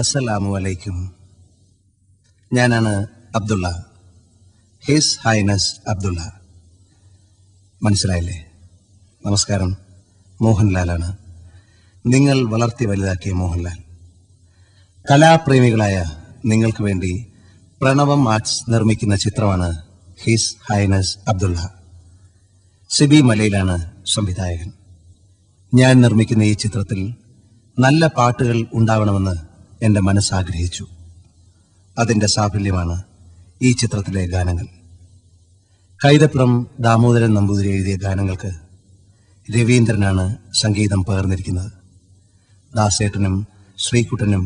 അസ്സലാമു അലൈക്കും ഞാനാണ് അബ്ദുള്ള ഹിസ് ഹൈനസ് അബ്ദുള്ള മനസ്സിലായില്ലേ നമസ്കാരം മോഹൻലാലാണ് നിങ്ങൾ വളർത്തി വലുതാക്കിയ മോഹൻലാൽ കലാപ്രേമികളായ നിങ്ങൾക്ക് വേണ്ടി പ്രണവം ആർട്സ് നിർമ്മിക്കുന്ന ചിത്രമാണ് ഹിസ് ഹൈനസ് അബ്ദുള്ള സിബി മലയിലാണ് സംവിധായകൻ ഞാൻ നിർമ്മിക്കുന്ന ഈ ചിത്രത്തിൽ നല്ല പാട്ടുകൾ ഉണ്ടാവണമെന്ന് എൻ്റെ മനസ്സാഗ്രഹിച്ചു അതിൻ്റെ സാഫല്യമാണ് ഈ ചിത്രത്തിലെ ഗാനങ്ങൾ കൈതപ്പുറം ദാമോദരൻ നമ്പൂതിരി എഴുതിയ ഗാനങ്ങൾക്ക് രവീന്ദ്രനാണ് സംഗീതം പകർന്നിരിക്കുന്നത് ദാസേട്ടനും ശ്രീകുട്ടനും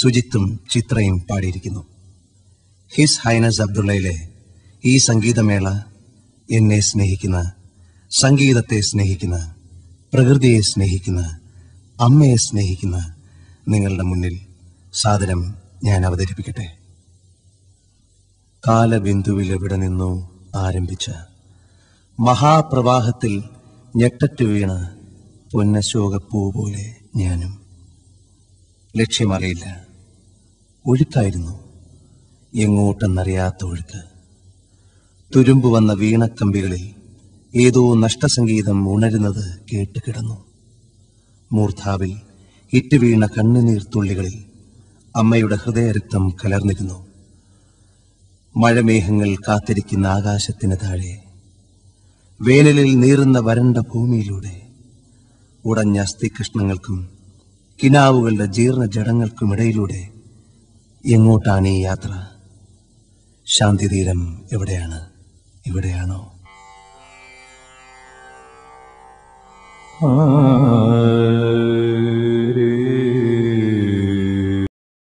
സുജിത്തും ചിത്രയും പാടിയിരിക്കുന്നു ഹിസ് ഹൈനസ് അബ്ദുള്ളയിലെ ഈ സംഗീതമേള എന്നെ സ്നേഹിക്കുന്ന സംഗീതത്തെ സ്നേഹിക്കുന്ന പ്രകൃതിയെ സ്നേഹിക്കുന്ന അമ്മയെ സ്നേഹിക്കുന്ന നിങ്ങളുടെ മുന്നിൽ സാധനം ഞാൻ അവതരിപ്പിക്കട്ടെ കാലബിന്ദുവിൽ എവിടെ നിന്നോ ആരംഭിച്ച മഹാപ്രവാഹത്തിൽ ഞെട്ടറ്റു വീണ പൊന്നശോകപ്പൂ പോലെ ഞാനും ലക്ഷ്യമറിയില്ല ഒഴുക്കായിരുന്നു എങ്ങോട്ടെന്നറിയാത്ത ഒഴുക്ക് തുരുമ്പ് വന്ന വീണക്കമ്പികളിൽ ഏതോ നഷ്ടസംഗീതം ഉണരുന്നത് കേട്ട് കിടന്നു മൂർധാവിൽ ഇറ്റുവീണ കണ്ണുനീർത്തുള്ളികളിൽ തുള്ളികളിൽ അമ്മയുടെ ഹൃദയരക്തം കലർന്നിരുന്നു മഴമേഘങ്ങൾ കാത്തിരിക്കുന്ന ആകാശത്തിന് താഴെ വേനലിൽ നീറുന്ന വരണ്ട ഭൂമിയിലൂടെ ഉടഞ്ഞ അസ്ഥികഷ്ണങ്ങൾക്കും കിനാവുകളുടെ ജീർണ ജഡങ്ങൾക്കുമിടയിലൂടെ എങ്ങോട്ടാണ് ഈ യാത്ര ശാന്തിതീരം എവിടെയാണ് ഇവിടെയാണോ ആ